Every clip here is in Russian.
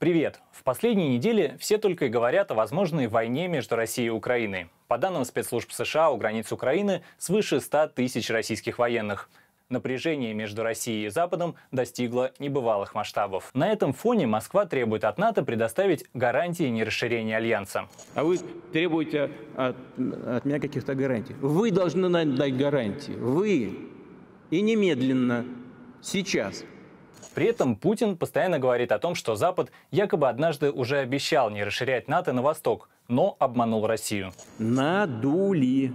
Привет! В последние недели все только и говорят о возможной войне между Россией и Украиной. По данным спецслужб США, у границ Украины свыше 100 тысяч российских военных. Напряжение между Россией и Западом достигло небывалых масштабов. На этом фоне Москва требует от НАТО предоставить гарантии нерасширения альянса. А вы требуете от, от меня каких-то гарантий. Вы должны дать гарантии. Вы. И немедленно. Сейчас. При этом Путин постоянно говорит о том, что Запад якобы однажды уже обещал не расширять НАТО на восток, но обманул Россию. Надули.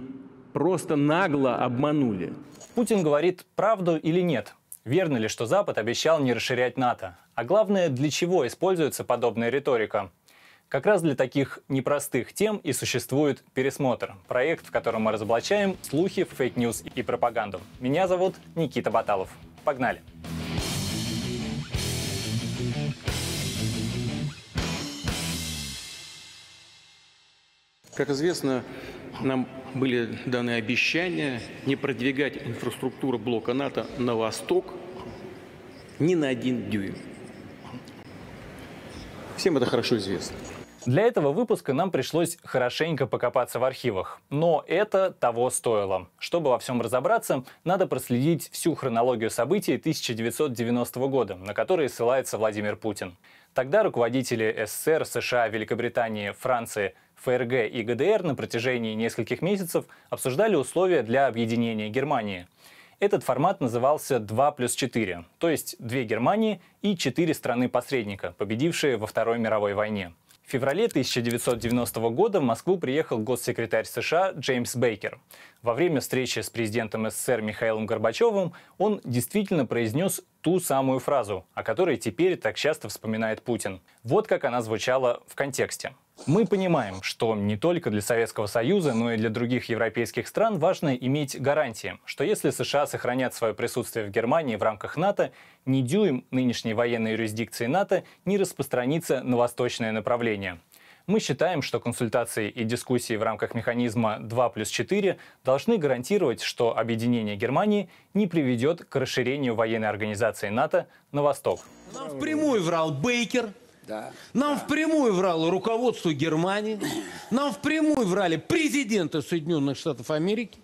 Просто нагло обманули. Путин говорит правду или нет. Верно ли, что Запад обещал не расширять НАТО? А главное, для чего используется подобная риторика? Как раз для таких непростых тем и существует «Пересмотр» — проект, в котором мы разоблачаем слухи, фейк-ньюс и пропаганду. Меня зовут Никита Баталов. Погнали! Погнали! Как известно, нам были даны обещания не продвигать инфраструктуру блока НАТО на восток ни на один дюйм. Всем это хорошо известно. Для этого выпуска нам пришлось хорошенько покопаться в архивах. Но это того стоило. Чтобы во всем разобраться, надо проследить всю хронологию событий 1990 года, на которые ссылается Владимир Путин. Тогда руководители СССР, США, Великобритании, Франции – ФРГ и ГДР на протяжении нескольких месяцев обсуждали условия для объединения Германии. Этот формат назывался 2 плюс 4, то есть две Германии и четыре страны-посредника, победившие во Второй мировой войне. В феврале 1990 года в Москву приехал госсекретарь США Джеймс Бейкер. Во время встречи с президентом СССР Михаилом Горбачевым он действительно произнес ту самую фразу, о которой теперь так часто вспоминает Путин. Вот как она звучала в контексте. Мы понимаем, что не только для Советского Союза, но и для других европейских стран важно иметь гарантии, что если США сохранят свое присутствие в Германии в рамках НАТО, ни дюйм нынешней военной юрисдикции НАТО не распространится на восточное направление. Мы считаем, что консультации и дискуссии в рамках механизма 2 плюс 4 должны гарантировать, что объединение Германии не приведет к расширению военной организации НАТО на восток. Нам впрямую врал Бейкер, да, нам да. впрямую врало руководство Германии, нам впрямую врали президенты Соединенных Штатов Америки.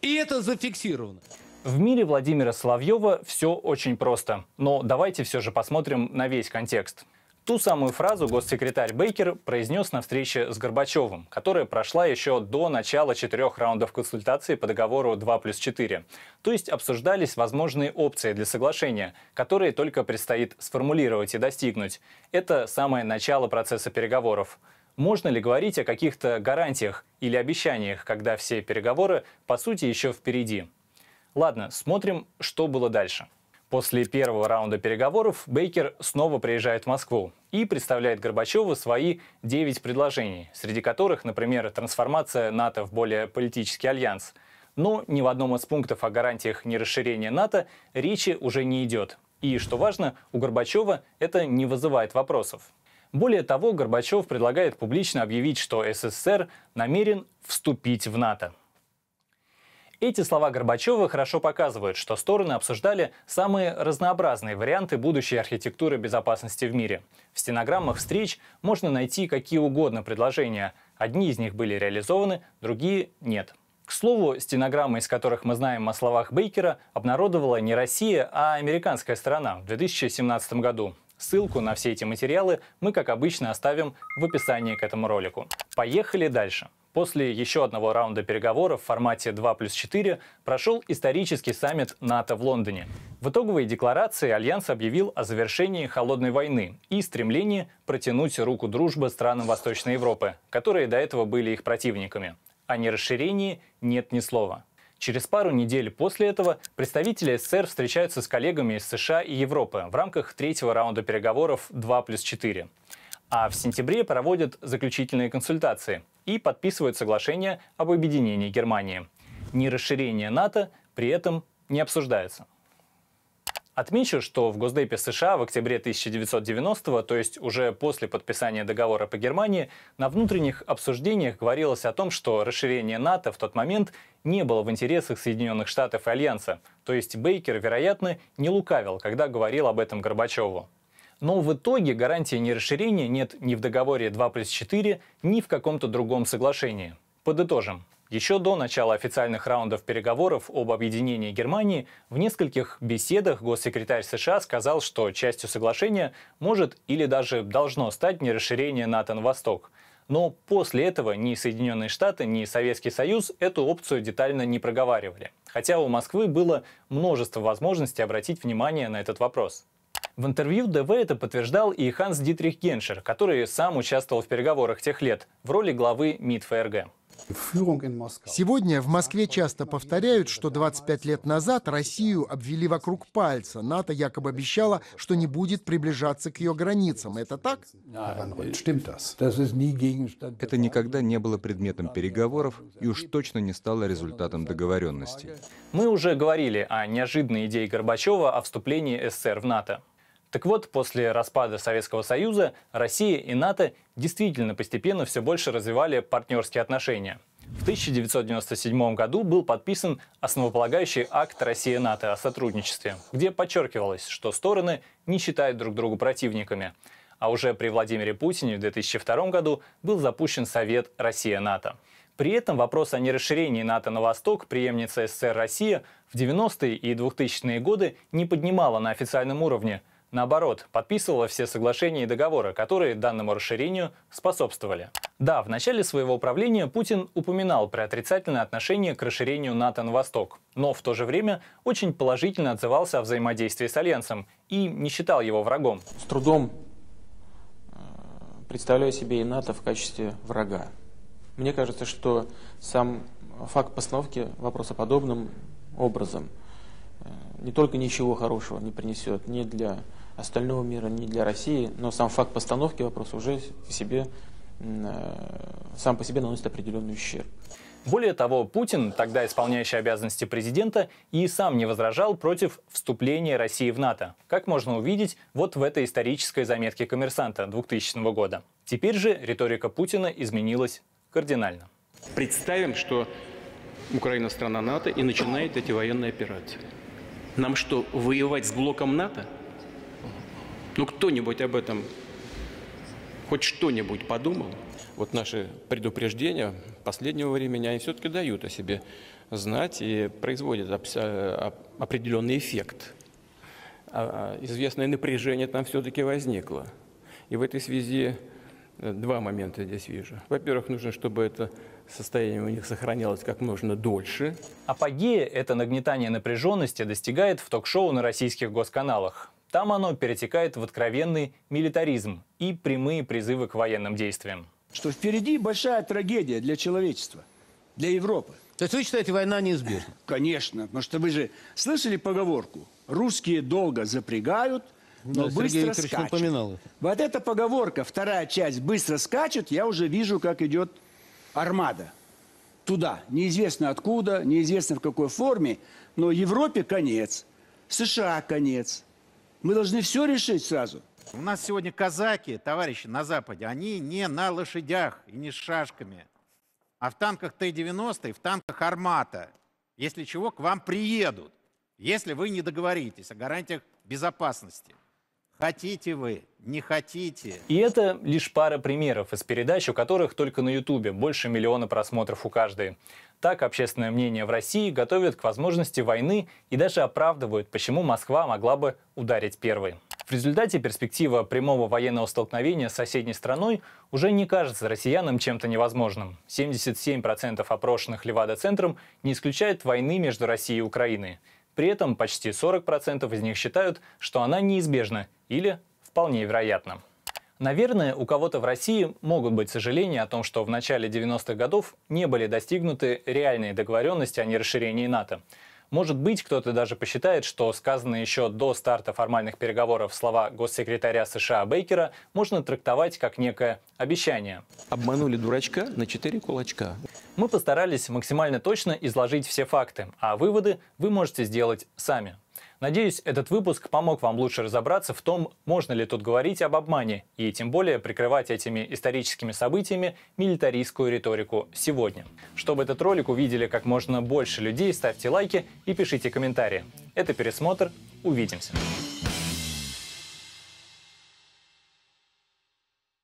И это зафиксировано. В мире Владимира Соловьева все очень просто. Но давайте все же посмотрим на весь контекст. Ту самую фразу госсекретарь Бейкер произнес на встрече с Горбачевым, которая прошла еще до начала четырех раундов консультаций по договору 2 плюс 4. То есть обсуждались возможные опции для соглашения, которые только предстоит сформулировать и достигнуть. Это самое начало процесса переговоров. Можно ли говорить о каких-то гарантиях или обещаниях, когда все переговоры, по сути, еще впереди? Ладно, смотрим, что было дальше. После первого раунда переговоров Бейкер снова приезжает в Москву и представляет Горбачеву свои 9 предложений, среди которых, например, трансформация НАТО в более политический альянс. Но ни в одном из пунктов о гарантиях нерасширения НАТО речи уже не идет. И, что важно, у Горбачева это не вызывает вопросов. Более того, Горбачев предлагает публично объявить, что СССР намерен вступить в НАТО. Эти слова Горбачева хорошо показывают, что стороны обсуждали самые разнообразные варианты будущей архитектуры безопасности в мире. В стенограммах встреч можно найти какие угодно предложения. Одни из них были реализованы, другие – нет. К слову, стенограммы, из которых мы знаем о словах Бейкера, обнародовала не Россия, а американская сторона в 2017 году. Ссылку на все эти материалы мы, как обычно, оставим в описании к этому ролику. Поехали дальше. После еще одного раунда переговоров в формате 2 плюс 4 прошел исторический саммит НАТО в Лондоне. В итоговой декларации Альянс объявил о завершении холодной войны и стремлении протянуть руку дружбы странам Восточной Европы, которые до этого были их противниками. О нерасширении нет ни слова. Через пару недель после этого представители СССР встречаются с коллегами из США и Европы в рамках третьего раунда переговоров 2 плюс 4 а в сентябре проводят заключительные консультации и подписывают соглашение об объединении Германии. Ни расширение НАТО при этом не обсуждается. Отмечу, что в Госдепе США в октябре 1990-го, то есть уже после подписания договора по Германии, на внутренних обсуждениях говорилось о том, что расширение НАТО в тот момент не было в интересах Соединенных Штатов и Альянса. То есть Бейкер, вероятно, не лукавил, когда говорил об этом Горбачеву. Но в итоге гарантии нерасширения нет ни в договоре 2 плюс 4, ни в каком-то другом соглашении. Подытожим. Еще до начала официальных раундов переговоров об объединении Германии в нескольких беседах госсекретарь США сказал, что частью соглашения может или даже должно стать нерасширение НАТО на восток. Но после этого ни Соединенные Штаты, ни Советский Союз эту опцию детально не проговаривали. Хотя у Москвы было множество возможностей обратить внимание на этот вопрос. В интервью ДВ это подтверждал и Ханс Дитрих Геншер, который сам участвовал в переговорах тех лет в роли главы МИД ФРГ. Сегодня в Москве часто повторяют, что 25 лет назад Россию обвели вокруг пальца. НАТО якобы обещало, что не будет приближаться к ее границам. Это так? А, Это никогда не было предметом переговоров и уж точно не стало результатом договоренности. Мы уже говорили о неожиданной идее Горбачева о вступлении СССР в НАТО. Так вот, после распада Советского Союза Россия и НАТО действительно постепенно все больше развивали партнерские отношения. В 1997 году был подписан основополагающий акт Россия-НАТО о сотрудничестве, где подчеркивалось, что стороны не считают друг друга противниками. А уже при Владимире Путине в 2002 году был запущен Совет Россия-НАТО. При этом вопрос о нерасширении НАТО на восток преемница СССР Россия в 90-е и 2000-е годы не поднимала на официальном уровне – наоборот, подписывала все соглашения и договоры, которые данному расширению способствовали. Да, в начале своего управления Путин упоминал про отрицательное отношение к расширению НАТО на восток, но в то же время очень положительно отзывался о взаимодействии с Альянсом и не считал его врагом. С трудом э, представляю себе и НАТО в качестве врага. Мне кажется, что сам факт постановки вопроса подобным образом э, не только ничего хорошего не принесет ни для остального мира, не для России, но сам факт постановки вопроса уже в себе, э, сам по себе наносит определенный ущерб. Более того, Путин, тогда исполняющий обязанности президента, и сам не возражал против вступления России в НАТО, как можно увидеть вот в этой исторической заметке коммерсанта 2000 года. Теперь же риторика Путина изменилась кардинально. Представим, что Украина страна НАТО и начинает эти военные операции. Нам что, воевать с блоком НАТО? Ну кто-нибудь об этом хоть что-нибудь подумал? Вот наши предупреждения последнего времени, они все-таки дают о себе знать и производят а, определенный эффект. А, а, известное напряжение там все-таки возникло. И в этой связи э, два момента здесь вижу. Во-первых, нужно, чтобы это состояние у них сохранялось как можно дольше. Апогея это нагнетание напряженности достигает в ток-шоу на российских госканалах. Там оно перетекает в откровенный милитаризм и прямые призывы к военным действиям. Что впереди большая трагедия для человечества, для Европы. То есть вы считаете, война неизбежна? Конечно, потому что вы же слышали поговорку «русские долго запрягают, но да, быстро Сергей скачут». Упоминал это. Вот эта поговорка, вторая часть «быстро скачут», я уже вижу, как идет армада туда. Неизвестно откуда, неизвестно в какой форме, но Европе конец, США конец, мы должны все решить сразу. У нас сегодня казаки, товарищи, на Западе, они не на лошадях и не с шашками, а в танках Т-90 и в танках «Армата». Если чего, к вам приедут, если вы не договоритесь о гарантиях безопасности. Хотите вы, не хотите. И это лишь пара примеров из передач, у которых только на Ютубе больше миллиона просмотров у каждой. Так общественное мнение в России готовят к возможности войны и даже оправдывают, почему Москва могла бы ударить первой. В результате перспектива прямого военного столкновения с соседней страной уже не кажется россиянам чем-то невозможным. 77% опрошенных Левада-центром не исключают войны между Россией и Украиной. При этом почти 40% из них считают, что она неизбежна или вполне вероятна. Наверное, у кого-то в России могут быть сожаления о том, что в начале 90-х годов не были достигнуты реальные договоренности о нерасширении НАТО. Может быть, кто-то даже посчитает, что сказанные еще до старта формальных переговоров слова госсекретаря США Бейкера можно трактовать как некое обещание. Обманули дурачка на четыре кулачка. Мы постарались максимально точно изложить все факты, а выводы вы можете сделать сами. Надеюсь, этот выпуск помог вам лучше разобраться в том, можно ли тут говорить об обмане, и тем более прикрывать этими историческими событиями милитаристскую риторику сегодня. Чтобы этот ролик увидели как можно больше людей, ставьте лайки и пишите комментарии. Это пересмотр. Увидимся.